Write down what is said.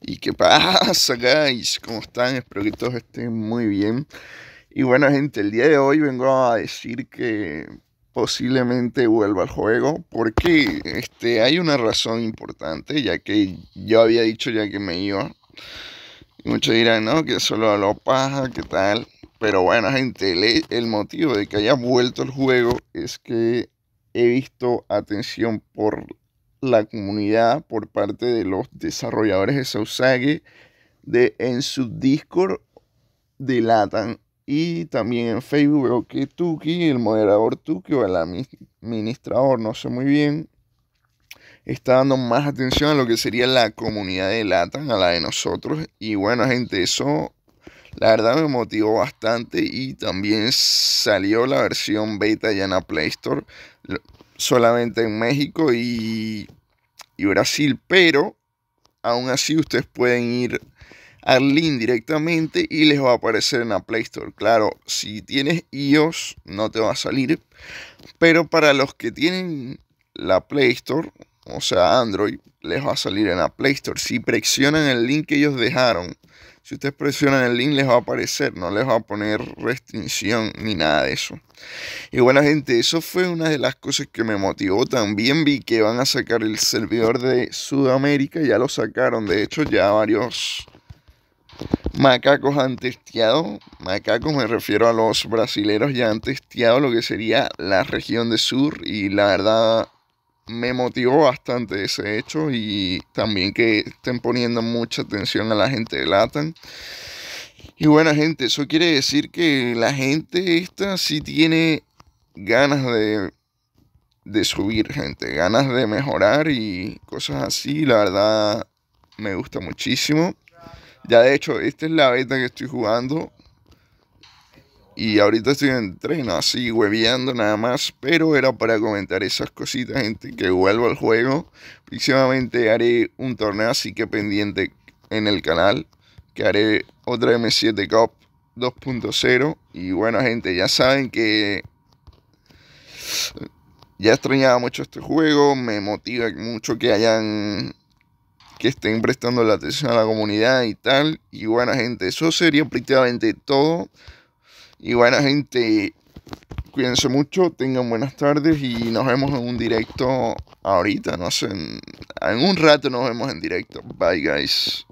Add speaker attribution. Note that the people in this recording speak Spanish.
Speaker 1: ¿Y qué pasa, guys? ¿Cómo están? Espero que todos estén muy bien. Y bueno, gente, el día de hoy vengo a decir que posiblemente vuelva al juego porque este, hay una razón importante, ya que yo había dicho ya que me iba. muchos dirán, no, que solo lo paja, ¿qué tal? Pero bueno, gente, el, el motivo de que haya vuelto al juego es que he visto atención por la comunidad por parte de los desarrolladores de Sausage de, en su Discord De latan y también en Facebook veo que Tuki, el moderador Tuki o el administrador, no sé muy bien, está dando más atención a lo que sería la comunidad de Latan, a la de nosotros. Y bueno, gente, eso la verdad me motivó bastante y también salió la versión beta ya en la Play Store solamente en México y, Brasil, pero aún así ustedes pueden ir al link directamente y les va a aparecer en la Play Store. Claro, si tienes iOS no te va a salir, pero para los que tienen la Play Store o sea, Android, les va a salir en la Play Store. Si presionan el link que ellos dejaron, si ustedes presionan el link les va a aparecer, no les va a poner restricción ni nada de eso. Y bueno gente, eso fue una de las cosas que me motivó. También vi que van a sacar el servidor de Sudamérica, ya lo sacaron, de hecho ya varios macacos han testeado, macacos me refiero a los brasileros, ya han testeado lo que sería la región de sur y la verdad me motivó bastante ese hecho y también que estén poniendo mucha atención a la gente de Latan. Y bueno, gente, eso quiere decir que la gente esta sí tiene ganas de, de subir, gente, ganas de mejorar y cosas así. La verdad, me gusta muchísimo. Ya de hecho, esta es la beta que estoy jugando. Y ahorita estoy en tren, así hueviando nada más, pero era para comentar esas cositas, gente, que vuelvo al juego. Próximamente haré un torneo, así que pendiente en el canal, que haré otra M7 Cup 2.0. Y bueno, gente, ya saben que ya extrañaba mucho este juego, me motiva mucho que hayan que estén prestando la atención a la comunidad y tal. Y bueno, gente, eso sería prácticamente todo. Y bueno, gente, cuídense mucho, tengan buenas tardes y nos vemos en un directo ahorita, no sé, en, en un rato nos vemos en directo. Bye, guys.